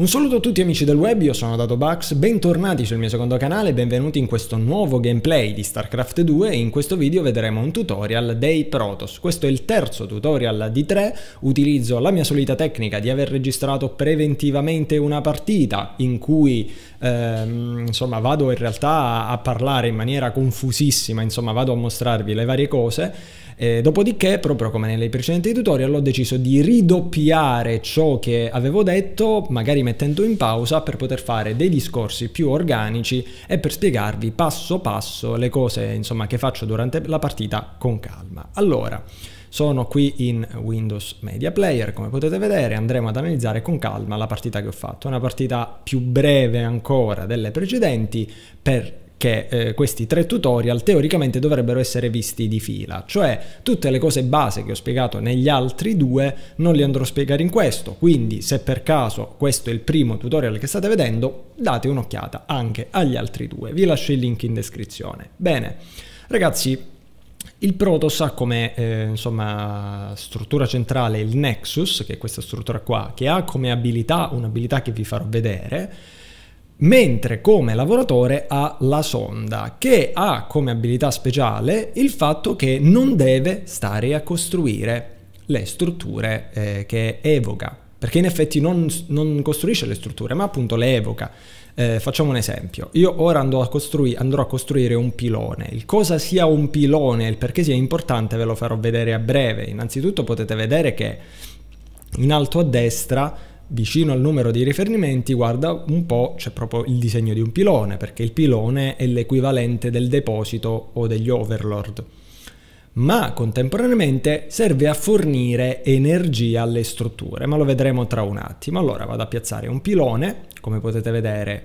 Un saluto a tutti amici del web, io sono Dato Bugs, bentornati sul mio secondo canale, benvenuti in questo nuovo gameplay di StarCraft 2 e in questo video vedremo un tutorial dei Protoss. Questo è il terzo tutorial di tre, utilizzo la mia solita tecnica di aver registrato preventivamente una partita in cui ehm, insomma vado in realtà a parlare in maniera confusissima, insomma vado a mostrarvi le varie cose eh, dopodiché, proprio come nei precedenti tutorial, ho deciso di ridoppiare ciò che avevo detto, magari mettendo in pausa per poter fare dei discorsi più organici e per spiegarvi passo passo le cose insomma, che faccio durante la partita con calma. Allora, sono qui in Windows Media Player, come potete vedere, andremo ad analizzare con calma la partita che ho fatto. Una partita più breve ancora delle precedenti per che eh, questi tre tutorial teoricamente dovrebbero essere visti di fila, cioè tutte le cose base che ho spiegato negli altri due non le andrò a spiegare in questo, quindi se per caso questo è il primo tutorial che state vedendo, date un'occhiata anche agli altri due, vi lascio il link in descrizione. Bene, ragazzi, il Protoss ha come eh, insomma, struttura centrale il Nexus, che è questa struttura qua, che ha come abilità, un'abilità che vi farò vedere, mentre come lavoratore ha la sonda, che ha come abilità speciale il fatto che non deve stare a costruire le strutture eh, che evoca, perché in effetti non, non, costruisce le strutture, ma appunto le evoca. Eh, facciamo un esempio, io ora andrò a, costrui- andrò a costruire un pilone, il cosa sia un pilone e il perché sia importante ve lo farò vedere a breve, innanzitutto potete vedere che in alto a destra vicino al numero di riferimenti, guarda un po', c'è proprio il disegno di un pilone, perché il pilone è l'equivalente del deposito o degli overlord. Ma contemporaneamente serve a fornire energia alle strutture, ma lo vedremo tra un attimo. Allora vado a piazzare un pilone, come potete vedere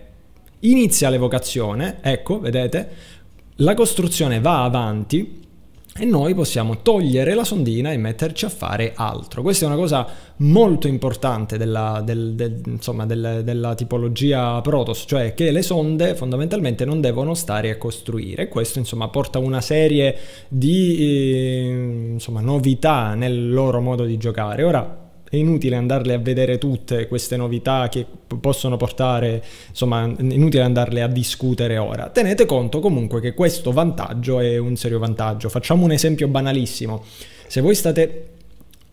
inizia l'evocazione, ecco, vedete, la costruzione va avanti, e noi possiamo togliere la sondina e metterci a fare altro. Questa è una cosa molto importante della, del, del, insomma, del, della tipologia Protoss, cioè che le sonde fondamentalmente non devono stare a costruire. Questo insomma, porta una serie di eh, insomma, novità nel loro modo di giocare. Ora, è inutile andarle a vedere tutte queste novità che possono portare, insomma, è inutile andarle a discutere ora. Tenete conto comunque che questo vantaggio è un serio vantaggio. Facciamo un esempio banalissimo. Se voi state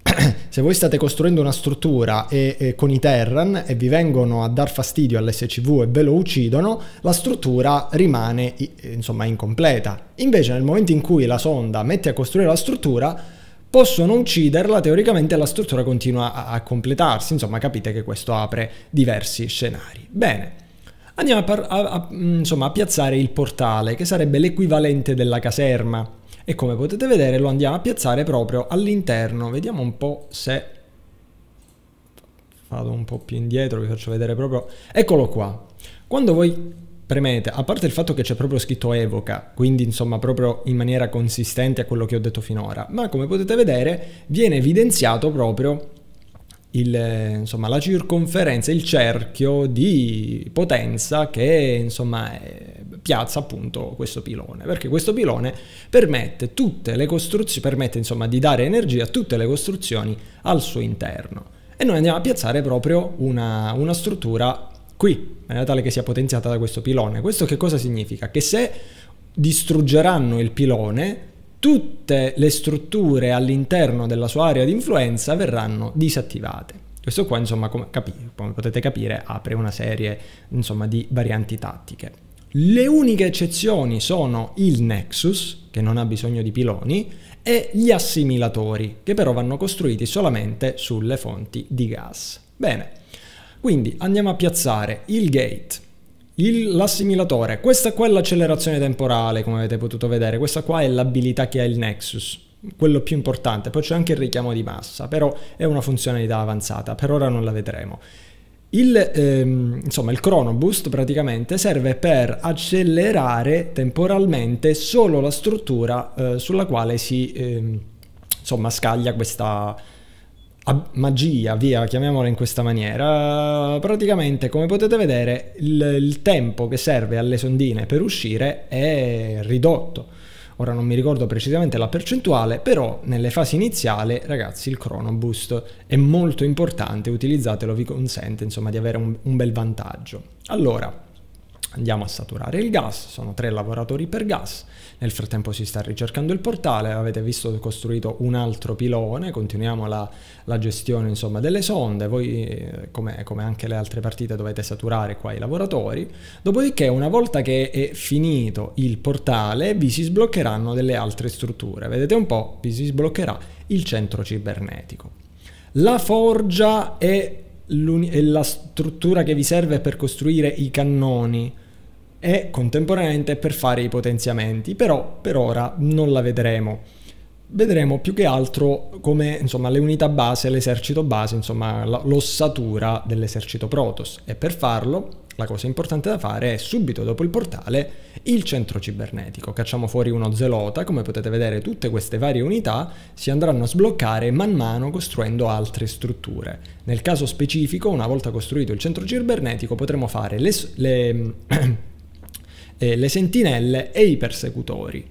se voi state costruendo una struttura e, e con i Terran e vi vengono a dar fastidio all'SCV e ve lo uccidono, la struttura rimane insomma incompleta. Invece nel momento in cui la sonda mette a costruire la struttura, possono ucciderla, teoricamente la struttura continua a, a completarsi, insomma capite che questo apre diversi scenari. Bene, andiamo a, a, mm, insomma, a piazzare il portale, che sarebbe l'equivalente della caserma, e come potete vedere lo andiamo a piazzare proprio all'interno, vediamo un po' se vado un po' più indietro, vi faccio vedere proprio, eccolo qua. Quando voi premete, a parte il fatto che c'è proprio scritto evoca, quindi insomma proprio in maniera consistente a quello che ho detto finora, ma come potete vedere viene evidenziato proprio il, insomma, la circonferenza, il cerchio di potenza che insomma, piazza appunto questo pilone, perché questo pilone permette, tutte le costruzioni, permette insomma, di dare energia a tutte le costruzioni al suo interno. E noi andiamo a piazzare proprio una, una struttura qui, in maniera tale che sia potenziata da questo pilone. Questo che cosa significa? Che se distruggeranno il pilone, tutte le strutture all'interno della sua area di influenza verranno disattivate. Questo qua, insomma, come, capire, come potete capire, apre una serie insomma, di varianti tattiche. Le uniche eccezioni sono il Nexus, che non ha bisogno di piloni, e gli assimilatori, che però vanno costruiti solamente sulle fonti di gas. Bene, quindi andiamo a piazzare il gate, l'assimilatore, questa qua è l'accelerazione temporale come avete potuto vedere, questa qua è l'abilità che ha il Nexus, quello più importante, poi c'è anche il richiamo di massa, però è una funzionalità avanzata, per ora non la vedremo. Il, ehm, insomma, il Chrono Boost praticamente serve per accelerare temporalmente solo la struttura eh, sulla quale si ehm, insomma, scaglia questa, magia, via, chiamiamola in questa maniera, praticamente come potete vedere il, il tempo che serve alle sondine per uscire è ridotto. Ora non mi ricordo precisamente la percentuale, però nelle fasi iniziali, ragazzi, il chrono boost è molto importante, utilizzatelo, vi consente insomma di avere un, un bel vantaggio. Allora, Andiamo a saturare il gas, sono tre lavoratori per gas, nel frattempo si sta ricercando il portale, avete visto ho costruito un altro pilone, continuiamo la, la gestione insomma, delle sonde, voi eh, come, come, anche le altre partite dovete saturare qua i lavoratori, dopodiché una volta che è finito il portale vi si sbloccheranno delle altre strutture, vedete un po' vi si sbloccherà il centro cibernetico. La forgia è, è la struttura che vi serve per costruire i cannoni, e contemporaneamente per fare i potenziamenti, però per ora non la vedremo. Vedremo più che altro come insomma, le unità base, l'esercito base, insomma l'ossatura dell'esercito Protoss e per farlo la cosa importante da fare è subito dopo il portale il centro cibernetico. Cacciamo fuori uno zelota, come potete vedere tutte queste varie unità si andranno a sbloccare man mano costruendo altre strutture. Nel caso specifico, una volta costruito il centro cibernetico potremo fare le... le eh, le sentinelle e i persecutori.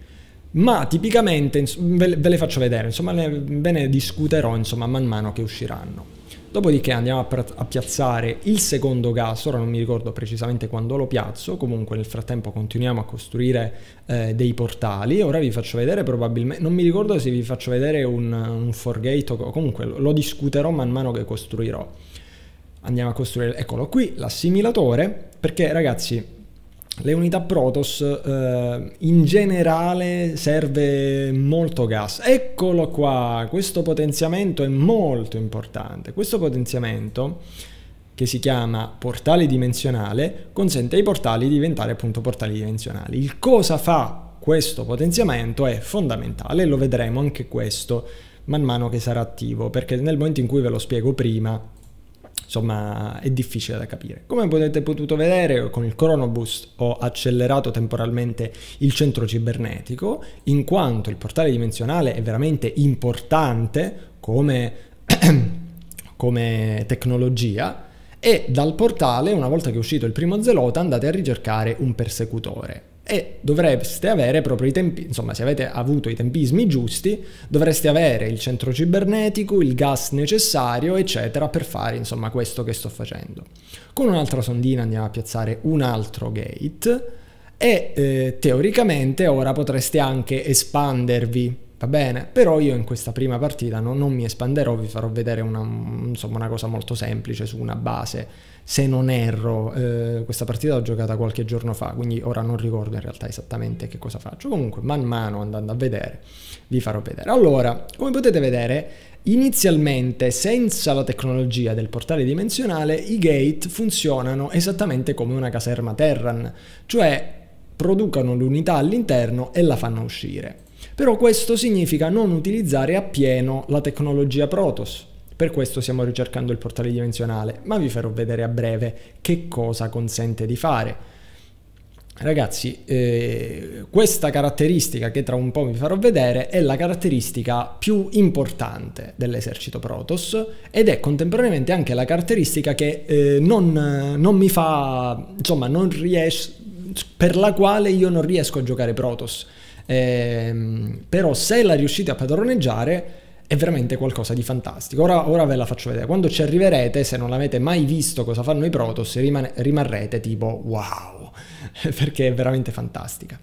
Ma tipicamente ve, le faccio vedere, insomma, ve ne discuterò insomma, man mano che usciranno. Dopodiché andiamo a, a, piazzare il secondo gas, ora non mi ricordo precisamente quando lo piazzo, comunque nel frattempo continuiamo a costruire eh, dei portali, ora vi faccio vedere probabilmente, non mi ricordo se vi faccio vedere un, un forgate o comunque lo discuterò man mano che costruirò. Andiamo a costruire, eccolo qui, l'assimilatore, perché ragazzi le unità Protoss eh, in generale serve molto gas. Eccolo qua, questo potenziamento è molto importante. Questo potenziamento che si chiama portale dimensionale consente ai portali di diventare appunto portali dimensionali. Il cosa fa questo potenziamento è fondamentale, lo vedremo anche questo man mano che sarà attivo, perché nel momento in cui ve lo spiego prima insomma è difficile da capire. Come potete potuto vedere con il Chronoboost ho accelerato temporalmente il centro cibernetico in quanto il portale dimensionale è veramente importante come, come tecnologia e dal portale, una volta che è uscito il primo Zelota, andate a ricercare un persecutore e dovreste avere proprio i tempi, insomma se avete avuto i tempismi giusti, dovreste avere il centro cibernetico, il gas necessario, eccetera, per fare insomma questo che sto facendo. Con un'altra sondina andiamo a piazzare un altro gate e eh, teoricamente ora potreste anche espandervi va bene? Però io in questa prima partita no, non mi espanderò, vi farò vedere una, insomma, una cosa molto semplice su una base se non erro, eh, questa partita l'ho giocata qualche giorno fa, quindi ora non ricordo in realtà esattamente che cosa faccio. Comunque, man mano andando a vedere, vi farò vedere. Allora, come potete vedere, Inizialmente, senza la tecnologia del portale dimensionale, i gate funzionano esattamente come una caserma Terran, cioè producono l'unità all'interno e la fanno uscire. Però questo significa non utilizzare appieno la tecnologia Protoss, per questo stiamo ricercando il portale dimensionale, ma vi farò vedere a breve che cosa consente di fare. Ragazzi, eh, questa caratteristica che tra un po' vi farò vedere è la caratteristica più importante dell'esercito Protoss ed è contemporaneamente anche la caratteristica che eh, non, non, mi fa, insomma, non ries- per la quale io non riesco a giocare Protoss. Eh, però se la riuscite a padroneggiare è veramente qualcosa di fantastico. Ora, ora, ve la faccio vedere. Quando ci arriverete, se non l'avete mai visto cosa fanno i Protoss, rimane, rimarrete tipo wow, perché è veramente fantastica.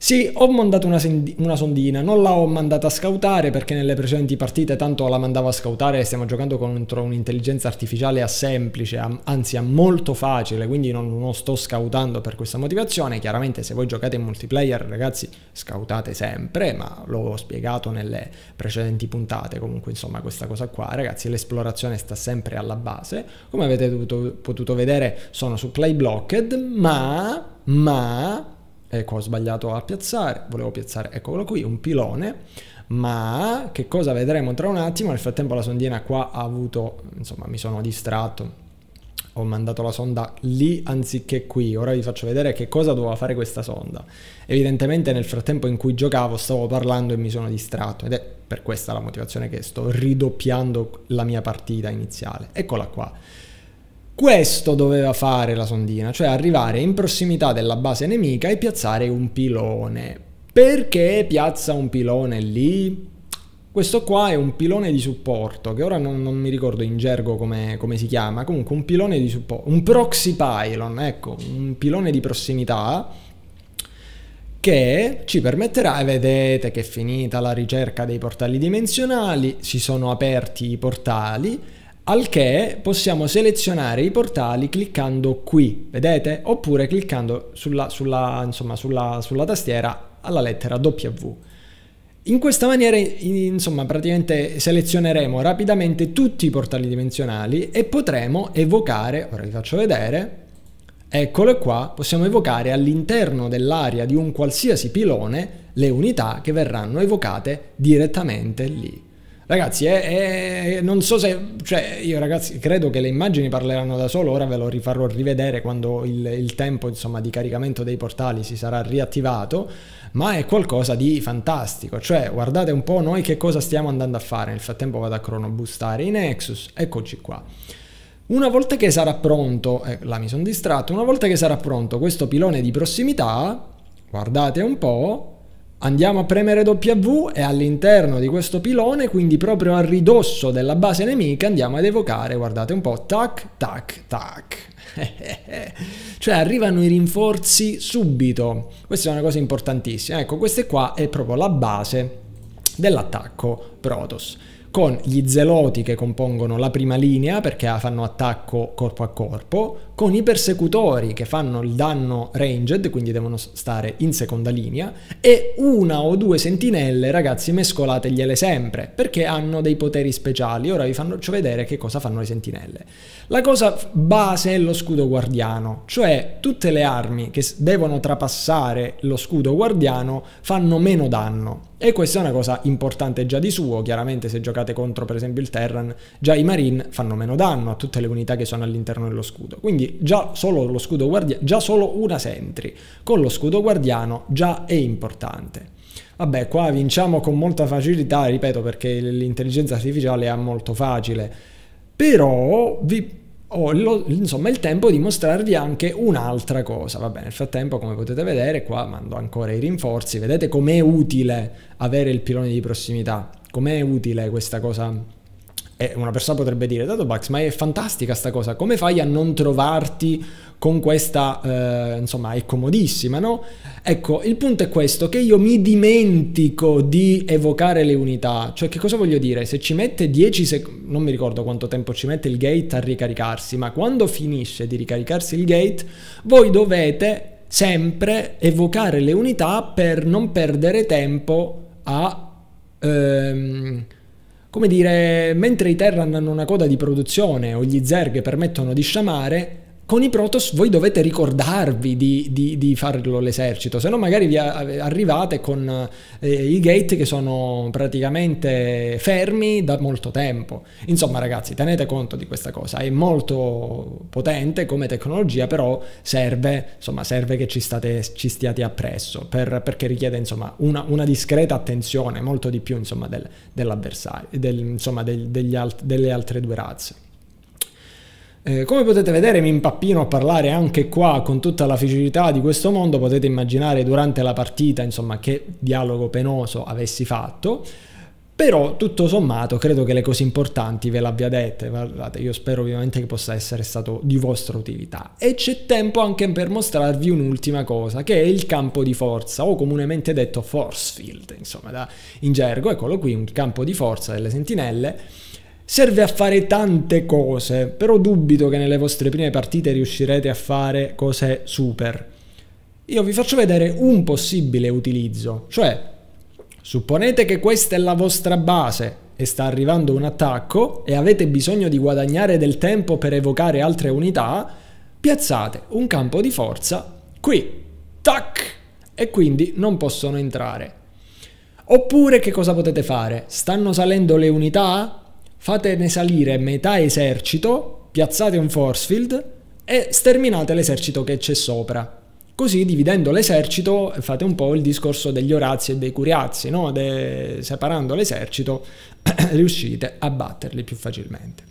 Sì, ho mandato una, una, sondina, non la ho mandata a scautare perché nelle precedenti partite tanto la mandavo a scautare e stiamo giocando contro un'intelligenza artificiale a semplice, a, anzi a molto facile, quindi non, non sto scautando per questa motivazione. Chiaramente se voi giocate in multiplayer ragazzi scautate sempre, ma l'ho spiegato nelle precedenti puntate, comunque insomma questa cosa qua ragazzi l'esplorazione sta sempre alla base. Come avete dovuto, potuto vedere sono su play blocked, ma... ma ecco ho sbagliato a piazzare, volevo piazzare, eccolo qui, un pilone, ma che cosa vedremo tra un attimo, nel frattempo la sondina qua ha avuto, insomma mi sono distratto, ho mandato la sonda lì anziché qui, ora vi faccio vedere che cosa doveva fare questa sonda. Evidentemente nel frattempo in cui giocavo stavo parlando e mi sono distratto ed è per questa la motivazione che sto ridoppiando la mia partita iniziale. Eccola qua. Questo doveva fare la sondina, cioè arrivare in prossimità della base nemica e piazzare un pilone. Perché piazza un pilone lì? Questo qua è un pilone di supporto, che ora non, non mi ricordo in gergo come, come, si chiama, comunque un pilone di supporto, un proxy pylon, ecco, un pilone di prossimità che ci permetterà, vedete che è finita la ricerca dei portali dimensionali, si sono aperti i portali, al che possiamo selezionare i portali cliccando qui, vedete? Oppure cliccando sulla, sulla, insomma, sulla, sulla tastiera alla lettera W. In questa maniera, insomma, praticamente selezioneremo rapidamente tutti i portali dimensionali e potremo evocare, ora vi faccio vedere, eccole qua, possiamo evocare all'interno dell'area di un qualsiasi pilone le unità che verranno evocate direttamente lì. Ragazzi, eh, eh, non so se... Cioè, io ragazzi credo che le immagini parleranno da solo, ora ve lo rifarò rivedere quando il, il tempo insomma, di caricamento dei portali si sarà riattivato, ma è qualcosa di fantastico. Cioè, guardate un po' noi che cosa stiamo andando a fare. Nel frattempo vado a cronobustare i Nexus, eccoci qua. Una volta che sarà pronto, eh, là mi sono distratto, una volta che sarà pronto questo pilone di prossimità, guardate un po', Andiamo a premere W e all'interno di questo pilone, quindi proprio a ridosso della base nemica, andiamo ad evocare, guardate un po', tac, tac, tac. cioè arrivano i rinforzi subito. Questa è una cosa importantissima. Ecco, questa qua è proprio la base dell'attacco Protoss con gli zeloti che compongono la prima linea perché fanno attacco corpo a corpo, con i persecutori che fanno il danno ranged, quindi devono stare in seconda linea, e una o due sentinelle, ragazzi, mescolategliele sempre, perché hanno dei poteri speciali. Ora vi faccio vedere che cosa fanno le sentinelle. La cosa base è lo scudo guardiano, cioè tutte le armi che devono trapassare lo scudo guardiano fanno meno danno. E questa è una cosa importante già di suo, chiaramente se giocate contro per esempio il Terran, già i Marine fanno meno danno a tutte le unità che sono all'interno dello scudo. Quindi già solo lo scudo guardiano, già solo una sentry con lo scudo guardiano già è importante. Vabbè, qua vinciamo con molta facilità, ripeto, perché l'intelligenza artificiale è molto facile, però vi, ho lo, insomma il tempo di mostrarvi anche un'altra cosa. Vabbè, nel frattempo, come potete vedere, qua mando ancora i rinforzi, vedete com'è utile avere il pilone di prossimità, com'è utile questa cosa e una persona potrebbe dire, dato Bax, ma è fantastica sta cosa, come fai a non trovarti con questa, eh, insomma, è comodissima, no? Ecco, il punto è questo, che io mi dimentico di evocare le unità, cioè che cosa voglio dire? Se ci mette 10 secondi, non mi ricordo quanto tempo ci mette il gate a ricaricarsi, ma quando finisce di ricaricarsi il gate, voi dovete sempre evocare le unità per non perdere tempo a... Ehm, come dire, mentre i Terran hanno una coda di produzione o gli Zerg permettono di sciamare, con i Protoss voi dovete ricordarvi di, di, di farlo l'esercito, se no magari vi arrivate con eh, i gate che sono praticamente fermi da molto tempo. Insomma ragazzi, tenete conto di questa cosa, è molto potente come tecnologia, però serve, insomma, serve che ci, state, ci stiate appresso, per, perché richiede insomma, una, una, discreta attenzione, molto di più insomma, del, dell'avversario, del, insomma, del, alt, delle altre due razze. Eh, come potete vedere mi impappino a parlare anche qua con tutta la facilità di questo mondo, potete immaginare durante la partita insomma che dialogo penoso avessi fatto, però tutto sommato credo che le cose importanti ve le abbia dette, guardate io spero ovviamente che possa essere stato di vostra utilità e c'è tempo anche per mostrarvi un'ultima cosa che è il campo di forza o comunemente detto force field insomma da, in gergo, eccolo qui un campo di forza delle sentinelle Serve a fare tante cose, però dubito che nelle vostre prime partite riuscirete a fare cose super. Io vi faccio vedere un possibile utilizzo, cioè supponete che questa è la vostra base e sta arrivando un attacco e avete bisogno di guadagnare del tempo per evocare altre unità, piazzate un campo di forza qui, tac, e quindi non possono entrare. Oppure che cosa potete fare? Stanno salendo le unità? fatene salire metà esercito, piazzate un force field e sterminate l'esercito che c'è sopra. Così dividendo l'esercito fate un po' il discorso degli Orazi e dei Curiazi, no? De... separando l'esercito riuscite a batterli più facilmente.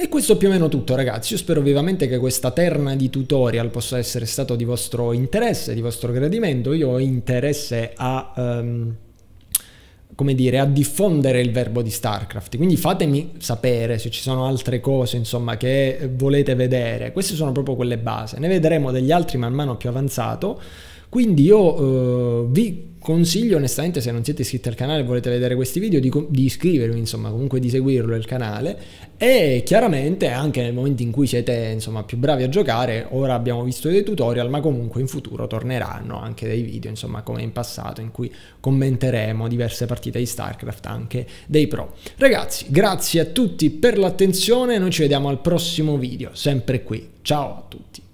E questo è più o meno tutto ragazzi, io spero vivamente che questa terna di tutorial possa essere stato di vostro interesse, di vostro gradimento, io ho interesse a... Um come dire, a diffondere il verbo di StarCraft. Quindi fatemi sapere se ci sono altre cose, insomma, che eh, volete vedere. Queste sono proprio quelle base. Ne vedremo degli altri man mano più avanzato. Quindi io eh, vi consiglio onestamente se non siete iscritti al canale e volete vedere questi video di, di, iscrivervi insomma comunque di seguirlo il canale e chiaramente anche nel momento in cui siete insomma più bravi a giocare ora abbiamo visto dei tutorial ma comunque in futuro torneranno anche dei video insomma come in passato in cui commenteremo diverse partite di Starcraft anche dei pro ragazzi grazie a tutti per l'attenzione noi ci vediamo al prossimo video sempre qui ciao a tutti